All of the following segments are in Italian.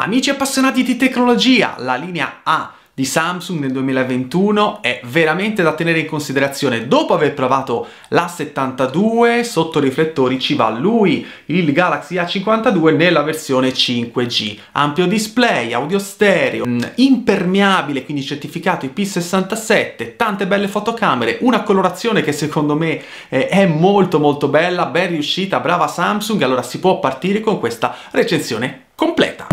Amici appassionati di tecnologia, la linea A di Samsung nel 2021 è veramente da tenere in considerazione. Dopo aver provato l'A72 sotto riflettori ci va lui, il Galaxy A52 nella versione 5G. Ampio display, audio stereo, mm, impermeabile, quindi certificato IP67, tante belle fotocamere, una colorazione che secondo me eh, è molto molto bella, ben riuscita, brava Samsung. Allora si può partire con questa recensione completa.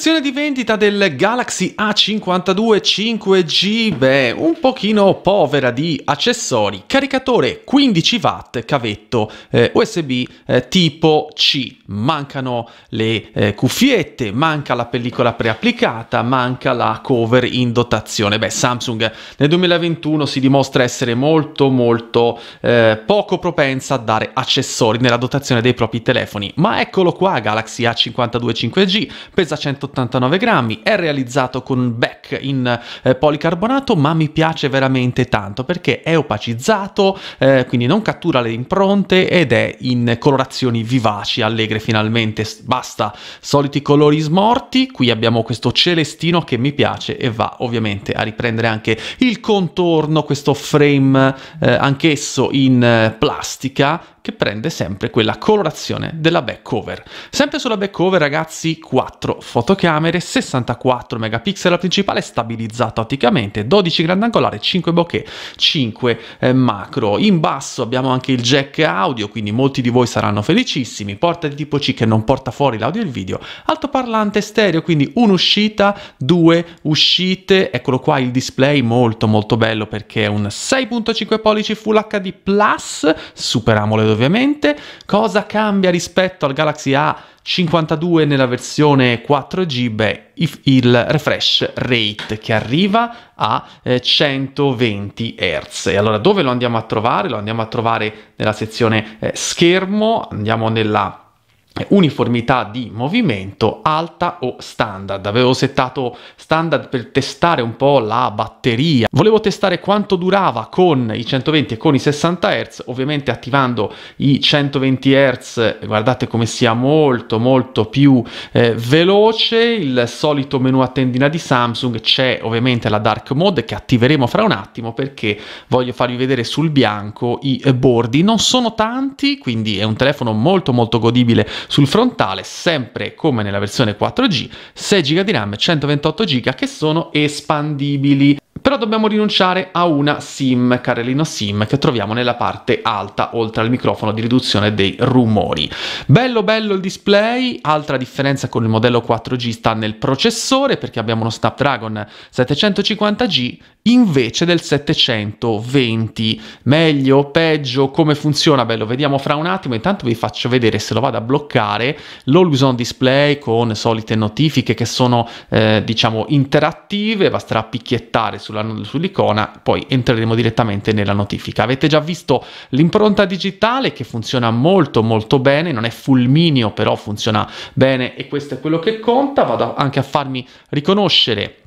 Comunicazione di vendita del Galaxy A52 5G, beh, un pochino povera di accessori, caricatore 15 watt, cavetto eh, USB eh, tipo C, mancano le eh, cuffiette, manca la pellicola preapplicata, manca la cover in dotazione. Beh, Samsung nel 2021 si dimostra essere molto molto eh, poco propensa a dare accessori nella dotazione dei propri telefoni, ma eccolo qua Galaxy A52 5G, pesa 130 189 grammi, è realizzato con un back in eh, policarbonato ma mi piace veramente tanto perché è opacizzato, eh, quindi non cattura le impronte ed è in colorazioni vivaci, allegre finalmente, basta soliti colori smorti, qui abbiamo questo celestino che mi piace e va ovviamente a riprendere anche il contorno, questo frame eh, anch'esso in eh, plastica che prende sempre quella colorazione della back cover. Sempre sulla back cover ragazzi 4 fotocamere, 64 megapixel la principale stabilizzata otticamente, 12 grandangolare, 5 bokeh, 5 eh, macro. In basso abbiamo anche il jack audio, quindi molti di voi saranno felicissimi, porta di tipo C che non porta fuori l'audio e il video, altoparlante stereo, quindi un'uscita, due uscite, eccolo qua il display molto molto bello perché è un 6.5 pollici Full HD Plus, Super AMOLED ovviamente. Cosa cambia rispetto al Galaxy A52 nella versione 4G? Beh, il refresh rate che arriva a 120 eh, Hz. E allora dove lo andiamo a trovare? Lo andiamo a trovare nella sezione eh, schermo, andiamo nella uniformità di movimento alta o standard. Avevo settato standard per testare un po' la batteria. Volevo testare quanto durava con i 120 e con i 60 Hz, ovviamente attivando i 120 Hz, guardate come sia molto molto più eh, veloce, il solito menu a tendina di Samsung, c'è ovviamente la dark mode che attiveremo fra un attimo perché voglio farvi vedere sul bianco i bordi, non sono tanti, quindi è un telefono molto molto godibile sul frontale, sempre come nella versione 4G, 6 GB di RAM e 128 GB che sono espandibili però dobbiamo rinunciare a una SIM, carrellino SIM, che troviamo nella parte alta, oltre al microfono di riduzione dei rumori. Bello bello il display, altra differenza con il modello 4G sta nel processore, perché abbiamo uno Snapdragon 750G invece del 720. Meglio, peggio, come funziona? Beh, lo vediamo fra un attimo, intanto vi faccio vedere se lo vado a bloccare, l'always on display con solite notifiche che sono, eh, diciamo, interattive, basterà picchiettare sulla sulla, sull'icona, poi entreremo direttamente nella notifica. Avete già visto l'impronta digitale che funziona molto molto bene, non è fulmineo però funziona bene e questo è quello che conta. Vado anche a farmi riconoscere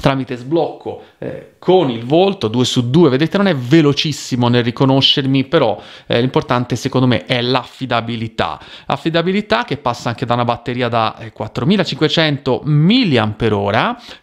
tramite sblocco eh, con il volto 2 su 2 vedete non è velocissimo nel riconoscermi però eh, l'importante secondo me è l'affidabilità affidabilità che passa anche da una batteria da 4500 eh, mAh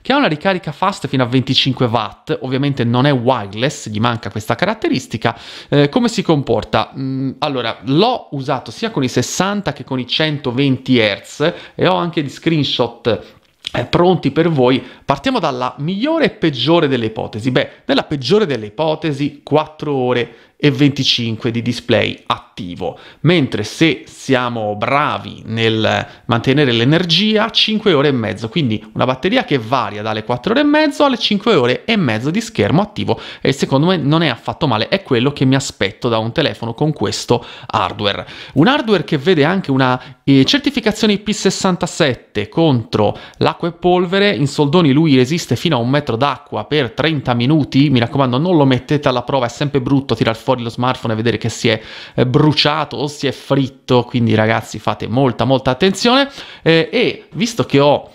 che ha una ricarica fast fino a 25 watt ovviamente non è wireless gli manca questa caratteristica eh, come si comporta mm, allora l'ho usato sia con i 60 che con i 120 Hz e ho anche di screenshot eh, pronti per voi Partiamo dalla migliore e peggiore delle ipotesi. Beh, nella peggiore delle ipotesi 4 ore e 25 di display attivo, mentre se siamo bravi nel mantenere l'energia 5 ore e mezzo, quindi una batteria che varia dalle 4 ore e mezzo alle 5 ore e mezzo di schermo attivo e secondo me non è affatto male, è quello che mi aspetto da un telefono con questo hardware. Un hardware che vede anche una eh, certificazione IP67 contro l'acqua e polvere in soldoni lui resiste fino a un metro d'acqua per 30 minuti, mi raccomando non lo mettete alla prova, è sempre brutto tirar fuori lo smartphone e vedere che si è eh, bruciato o si è fritto, quindi ragazzi fate molta molta attenzione eh, e visto che ho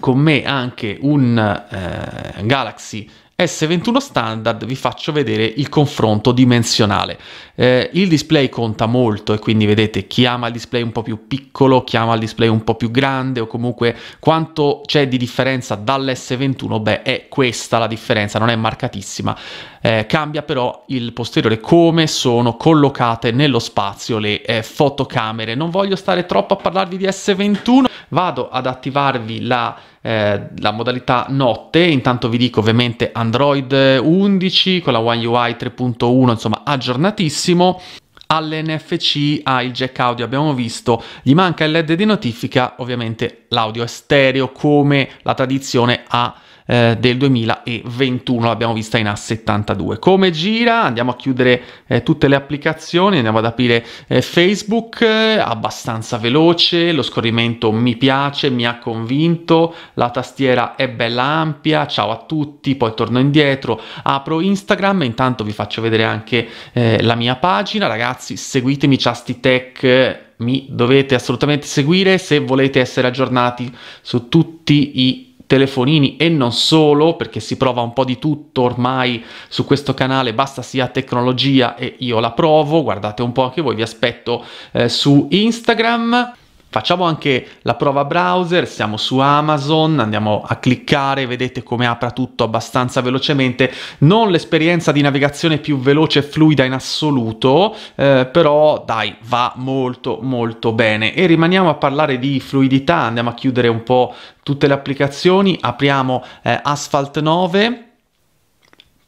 con me anche un eh, Galaxy S21 standard vi faccio vedere il confronto dimensionale. Eh, il display conta molto e quindi vedete chi ama il display un po' più piccolo, chi ama il display un po' più grande o comunque quanto c'è di differenza dall'S21, beh è questa la differenza, non è marcatissima. Eh, cambia però il posteriore come sono collocate nello spazio le eh, fotocamere. Non voglio stare troppo a parlarvi di S21, vado ad attivarvi la eh, la modalità notte, intanto vi dico ovviamente Android 11 con la One UI 3.1, insomma aggiornatissimo. All'NFC ha ah, il jack audio, abbiamo visto, gli manca il LED di notifica, ovviamente l'audio è stereo come la tradizione ha eh, del 2021, l'abbiamo vista in A72. Come gira? Andiamo a chiudere eh, tutte le applicazioni, andiamo ad aprire eh, Facebook, eh, abbastanza veloce, lo scorrimento mi piace, mi ha convinto, la tastiera è bella ampia, ciao a tutti, poi torno indietro, apro Instagram, intanto vi faccio vedere anche eh, la mia pagina, ragazzi seguitemi Ciasti Tech mi dovete assolutamente seguire se volete essere aggiornati su tutti i telefonini e non solo, perché si prova un po' di tutto ormai su questo canale, basta sia tecnologia e io la provo, guardate un po' anche voi, vi aspetto eh, su Instagram. Facciamo anche la prova browser, siamo su Amazon, andiamo a cliccare, vedete come apra tutto abbastanza velocemente, non l'esperienza di navigazione più veloce e fluida in assoluto, eh, però dai, va molto molto bene. E rimaniamo a parlare di fluidità, andiamo a chiudere un po' tutte le applicazioni, apriamo eh, Asphalt 9,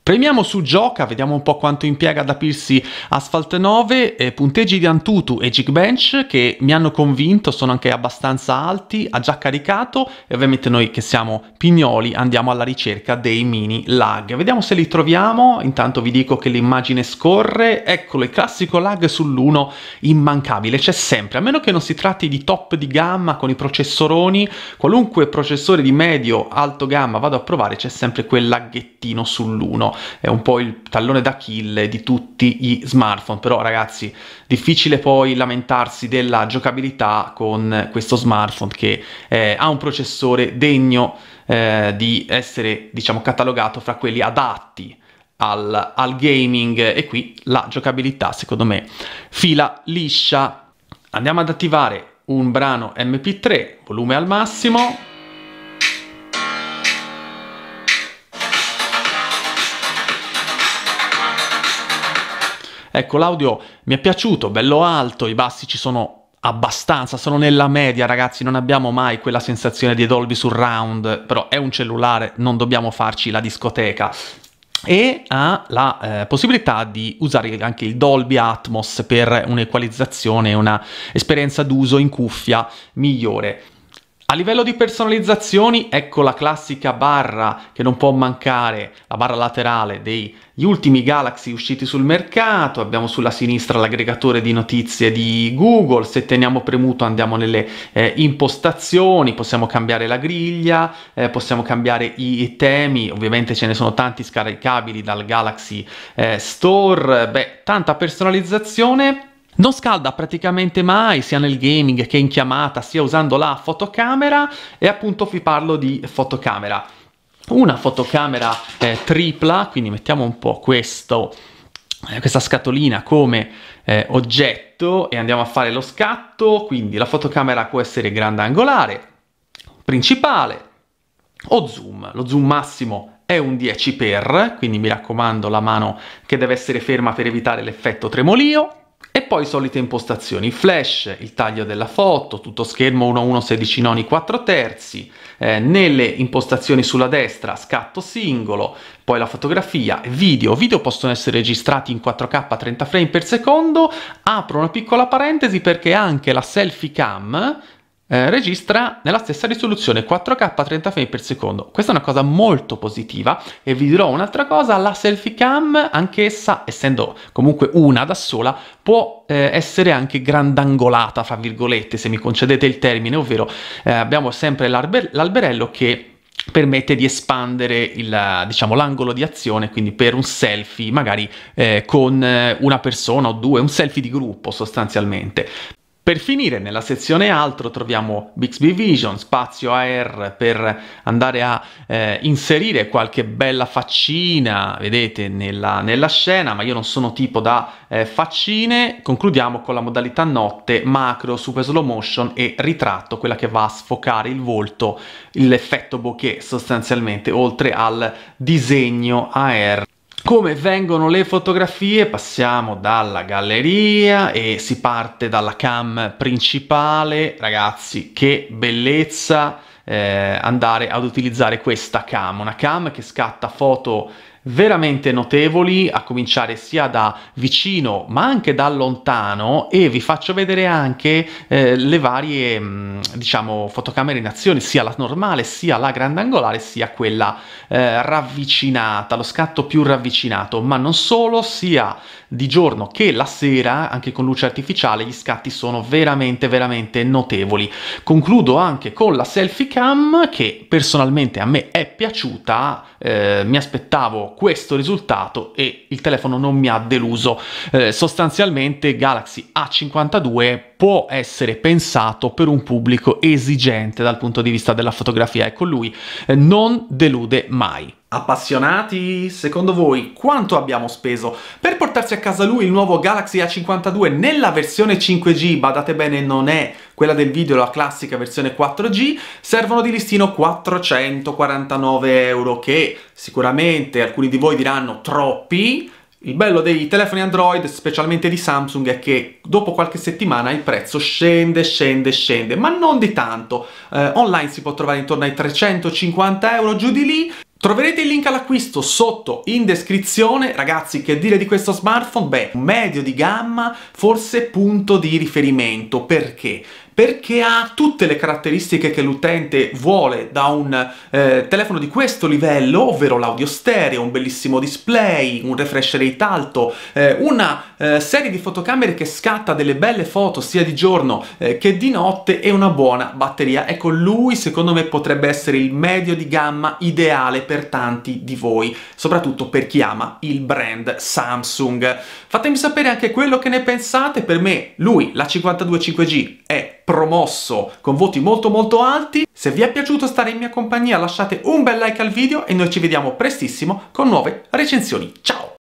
Premiamo su Gioca, vediamo un po' quanto impiega ad aprirsi Asphalt 9, eh, punteggi di Antutu e Jigbench che mi hanno convinto, sono anche abbastanza alti, ha già caricato e ovviamente noi che siamo pignoli andiamo alla ricerca dei mini lag. Vediamo se li troviamo, intanto vi dico che l'immagine scorre, eccolo il classico lag sull'1 immancabile, c'è sempre, a meno che non si tratti di top di gamma con i processoroni, qualunque processore di medio alto gamma vado a provare c'è sempre quel laghettino sull'1 è un po' il tallone d'Achille di tutti gli smartphone, però ragazzi difficile poi lamentarsi della giocabilità con questo smartphone che eh, ha un processore degno eh, di essere diciamo catalogato fra quelli adatti al, al gaming e qui la giocabilità secondo me fila liscia. Andiamo ad attivare un brano MP3, volume al massimo. Ecco, l'audio mi è piaciuto, bello alto, i bassi ci sono abbastanza, sono nella media ragazzi, non abbiamo mai quella sensazione di Dolby Surround, però è un cellulare, non dobbiamo farci la discoteca. E ha la eh, possibilità di usare anche il Dolby Atmos per un'equalizzazione e un'esperienza d'uso in cuffia migliore. A livello di personalizzazioni, ecco la classica barra che non può mancare, la barra laterale degli ultimi Galaxy usciti sul mercato, abbiamo sulla sinistra l'aggregatore di notizie di Google, se teniamo premuto andiamo nelle eh, impostazioni, possiamo cambiare la griglia, eh, possiamo cambiare i, i, temi, ovviamente ce ne sono tanti scaricabili dal Galaxy eh, Store, beh, tanta personalizzazione non scalda praticamente mai sia nel gaming che in chiamata sia usando la fotocamera e appunto vi parlo di fotocamera. Una fotocamera eh, tripla, quindi mettiamo un po' questo, eh, questa scatolina come eh, oggetto e andiamo a fare lo scatto, quindi la fotocamera può essere grande angolare, principale o zoom, lo zoom massimo è un 10x, quindi mi raccomando la mano che deve essere ferma per evitare l'effetto tremolio, e poi solite impostazioni, flash, il taglio della foto, tutto schermo 1.1 16 noni 4 terzi, eh, nelle impostazioni sulla destra scatto singolo, poi la fotografia, video, video possono essere registrati in 4K 30 frame per secondo, apro una piccola parentesi perché anche la selfie cam eh, registra nella stessa risoluzione 4K 30 frame per secondo. Questa è una cosa molto positiva e vi dirò un'altra cosa, la selfie cam anch'essa, essendo comunque una da sola, può eh, essere anche grandangolata, fra virgolette, se mi concedete il termine, ovvero eh, abbiamo sempre l'alber- l'alberello che permette di espandere il, diciamo, l'angolo di azione, quindi per un selfie magari eh, con eh, una persona o due, un selfie di gruppo sostanzialmente. Per finire nella sezione altro troviamo Bixby Vision, spazio AR per andare a eh, inserire qualche bella faccina, vedete, nella, nella, scena, ma io non sono tipo da eh, faccine. Concludiamo con la modalità notte, macro, super slow motion e ritratto, quella che va a sfocare il volto, l'effetto bokeh sostanzialmente, oltre al disegno AR. Come vengono le fotografie? Passiamo dalla galleria e si parte dalla cam principale. Ragazzi, che bellezza eh, andare ad utilizzare questa cam, una cam che scatta foto veramente notevoli, a cominciare sia da vicino ma anche da lontano e vi faccio vedere anche eh, le varie mm, diciamo fotocamere in azione, sia la normale, sia la grandangolare, sia quella eh, ravvicinata, lo scatto più ravvicinato, ma non solo, sia di giorno che la sera, anche con luce artificiale, gli scatti sono veramente veramente notevoli. Concludo anche con la selfie cam che personalmente a me è piaciuta, eh, mi aspettavo questo risultato e il telefono non mi ha deluso. Eh, sostanzialmente Galaxy A52 può essere pensato per un pubblico esigente dal punto di vista della fotografia e con lui eh, non delude mai. Appassionati, secondo voi quanto abbiamo speso per portarsi a casa lui il nuovo Galaxy A52 nella versione 5G? Badate bene, non è quella del video, la classica versione 4G, servono di listino 449 euro che sicuramente alcuni di voi diranno troppi, il bello dei telefoni Android, specialmente di Samsung, è che dopo qualche settimana il prezzo scende, scende, scende, ma non di tanto. Eh, online si può trovare intorno ai 350 euro giù di lì, Troverete il link all'acquisto sotto in descrizione. Ragazzi, che dire di questo smartphone? Beh, medio di gamma, forse punto di riferimento. Perché? perché ha tutte le caratteristiche che l'utente vuole da un eh, telefono di questo livello, ovvero l'audio stereo, un bellissimo display, un refresh rate alto, eh, una eh, serie di fotocamere che scatta delle belle foto sia di giorno eh, che di notte e una buona batteria. Ecco, lui secondo me potrebbe essere il medio di gamma ideale per tanti di voi, soprattutto per chi ama il brand Samsung. Fatemi sapere anche quello che ne pensate, per me lui, la 52 5G, è promosso con voti molto molto alti. Se vi è piaciuto stare in mia compagnia lasciate un bel like al video e noi ci vediamo prestissimo con nuove recensioni. Ciao!